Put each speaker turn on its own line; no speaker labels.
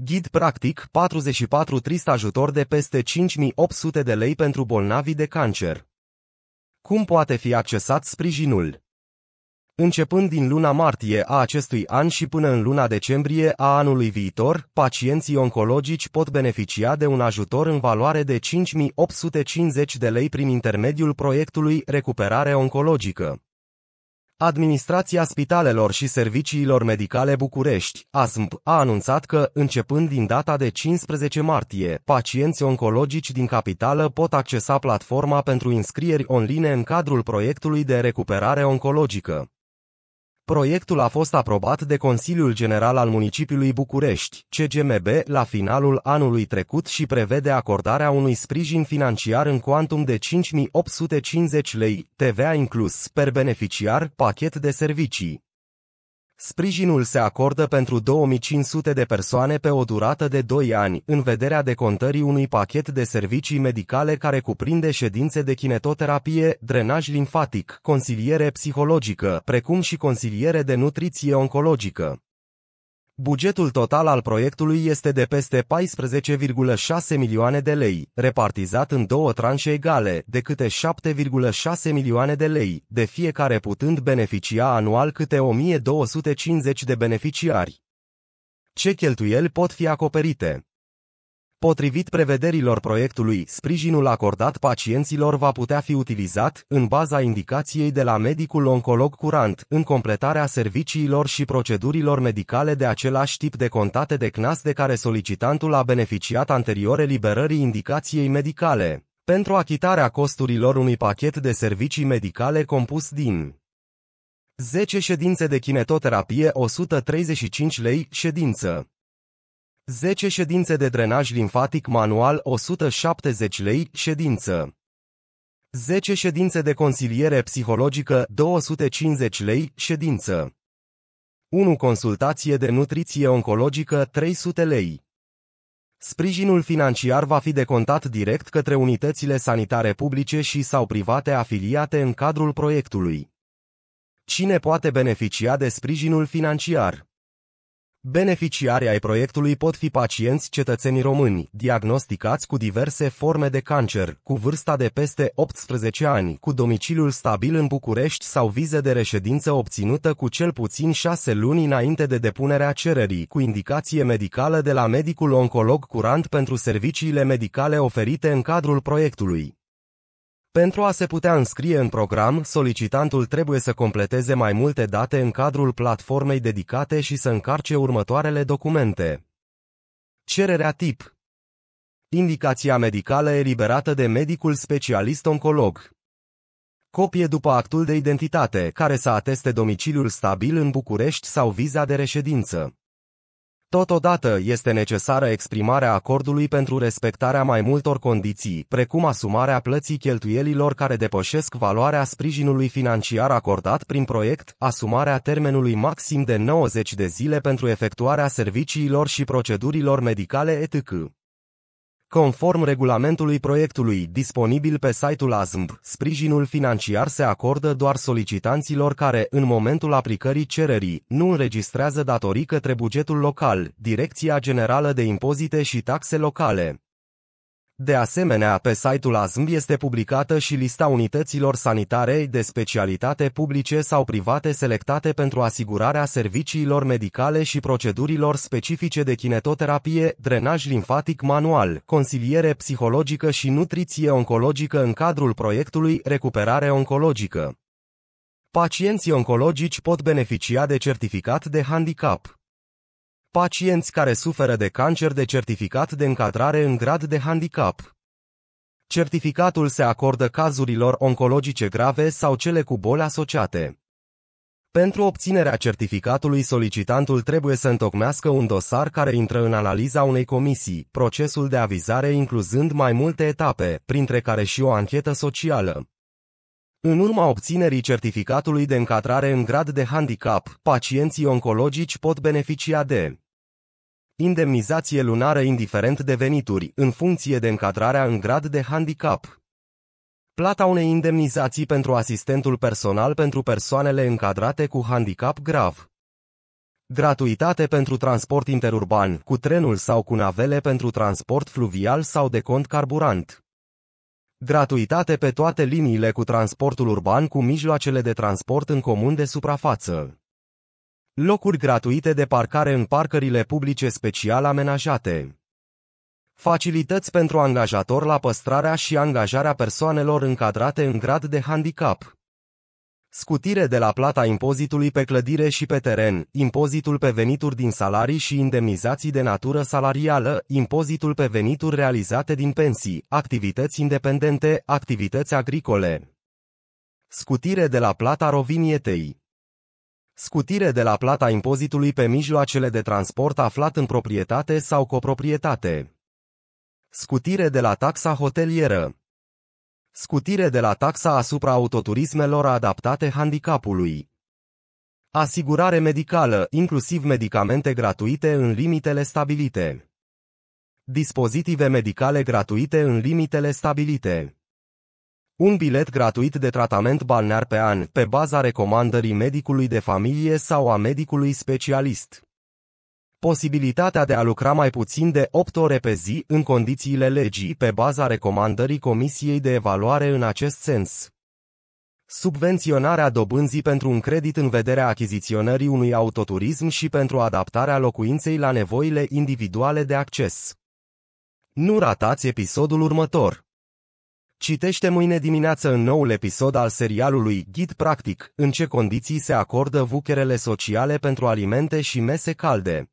Ghid practic 44 trist ajutor de peste 5800 de lei pentru bolnavi de cancer. Cum poate fi accesat sprijinul? Începând din luna martie a acestui an și până în luna decembrie a anului viitor, pacienții oncologici pot beneficia de un ajutor în valoare de 5.850 de lei prin intermediul proiectului Recuperare Oncologică. Administrația Spitalelor și Serviciilor Medicale București, ASMP, a anunțat că, începând din data de 15 martie, pacienți oncologici din capitală pot accesa platforma pentru inscrieri online în cadrul proiectului de recuperare oncologică. Proiectul a fost aprobat de Consiliul General al Municipiului București, CGMB, la finalul anului trecut și prevede acordarea unui sprijin financiar în cuantum de 5.850 lei, TVA inclus, per beneficiar, pachet de servicii. Sprijinul se acordă pentru 2500 de persoane pe o durată de 2 ani, în vederea decontării unui pachet de servicii medicale care cuprinde ședințe de kinetoterapie, drenaj limfatic, consiliere psihologică, precum și consiliere de nutriție oncologică. Bugetul total al proiectului este de peste 14,6 milioane de lei, repartizat în două tranșe egale, de câte 7,6 milioane de lei, de fiecare putând beneficia anual câte 1250 de beneficiari. Ce cheltuieli pot fi acoperite? Potrivit prevederilor proiectului, sprijinul acordat pacienților va putea fi utilizat, în baza indicației de la medicul oncolog curant, în completarea serviciilor și procedurilor medicale de același tip de contate de CNAS de care solicitantul a beneficiat anterior eliberării indicației medicale, pentru achitarea costurilor unui pachet de servicii medicale compus din 10 ședințe de kinetoterapie 135 lei ședință. 10 ședințe de drenaj limfatic manual 170 lei ședință. 10 ședințe de consiliere psihologică 250 lei ședință. 1 consultație de nutriție oncologică 300 lei. Sprijinul financiar va fi decontat direct către unitățile sanitare publice și sau private afiliate în cadrul proiectului. Cine poate beneficia de sprijinul financiar? Beneficiarii ai proiectului pot fi pacienți cetățenii români, diagnosticați cu diverse forme de cancer, cu vârsta de peste 18 ani, cu domiciliul stabil în București sau vize de reședință obținută cu cel puțin 6 luni înainte de depunerea cererii, cu indicație medicală de la medicul oncolog curant pentru serviciile medicale oferite în cadrul proiectului. Pentru a se putea înscrie în program, solicitantul trebuie să completeze mai multe date în cadrul platformei dedicate și să încarce următoarele documente. Cererea tip Indicația medicală eliberată de medicul specialist oncolog Copie după actul de identitate, care să ateste domiciliul stabil în București sau viza de reședință. Totodată este necesară exprimarea acordului pentru respectarea mai multor condiții, precum asumarea plății cheltuielilor care depășesc valoarea sprijinului financiar acordat prin proiect, asumarea termenului maxim de 90 de zile pentru efectuarea serviciilor și procedurilor medicale etc. Conform regulamentului proiectului disponibil pe site-ul ASMB, sprijinul financiar se acordă doar solicitanților care, în momentul aplicării cererii, nu înregistrează datorii către bugetul local, Direcția Generală de Impozite și Taxe Locale. De asemenea, pe site-ul ASMB este publicată și lista unităților sanitare de specialitate publice sau private selectate pentru asigurarea serviciilor medicale și procedurilor specifice de kinetoterapie, drenaj limfatic manual, consiliere psihologică și nutriție oncologică în cadrul proiectului Recuperare Oncologică. Pacienții oncologici pot beneficia de certificat de handicap. Pacienți care suferă de cancer de certificat de încadrare în grad de handicap. Certificatul se acordă cazurilor oncologice grave sau cele cu boli asociate. Pentru obținerea certificatului, solicitantul trebuie să întocmească un dosar care intră în analiza unei comisii, procesul de avizare incluzând mai multe etape, printre care și o anchetă socială. În urma obținerii certificatului de încadrare în grad de handicap, pacienții oncologici pot beneficia de indemnizație lunară indiferent de venituri, în funcție de încadrarea în grad de handicap. Plata unei indemnizații pentru asistentul personal pentru persoanele încadrate cu handicap grav. Gratuitate pentru transport interurban, cu trenul sau cu navele pentru transport fluvial sau de cont carburant. Gratuitate pe toate liniile cu transportul urban cu mijloacele de transport în comun de suprafață. Locuri gratuite de parcare în parcările publice special amenajate. Facilități pentru angajator la păstrarea și angajarea persoanelor încadrate în grad de handicap. Scutire de la plata impozitului pe clădire și pe teren, impozitul pe venituri din salarii și indemnizații de natură salarială, impozitul pe venituri realizate din pensii, activități independente, activități agricole. Scutire de la plata rovinietei. Scutire de la plata impozitului pe mijloacele de transport aflat în proprietate sau coproprietate. Scutire de la taxa hotelieră. Scutire de la taxa asupra autoturismelor adaptate handicapului. Asigurare medicală, inclusiv medicamente gratuite în limitele stabilite. Dispozitive medicale gratuite în limitele stabilite. Un bilet gratuit de tratament balnear pe an, pe baza recomandării medicului de familie sau a medicului specialist posibilitatea de a lucra mai puțin de 8 ore pe zi în condițiile legii pe baza recomandării Comisiei de Evaluare în acest sens. Subvenționarea dobânzii pentru un credit în vederea achiziționării unui autoturism și pentru adaptarea locuinței la nevoile individuale de acces. Nu ratați episodul următor. Citește mâine dimineață în noul episod al serialului Ghid Practic, în ce condiții se acordă vucherele sociale pentru alimente și mese calde.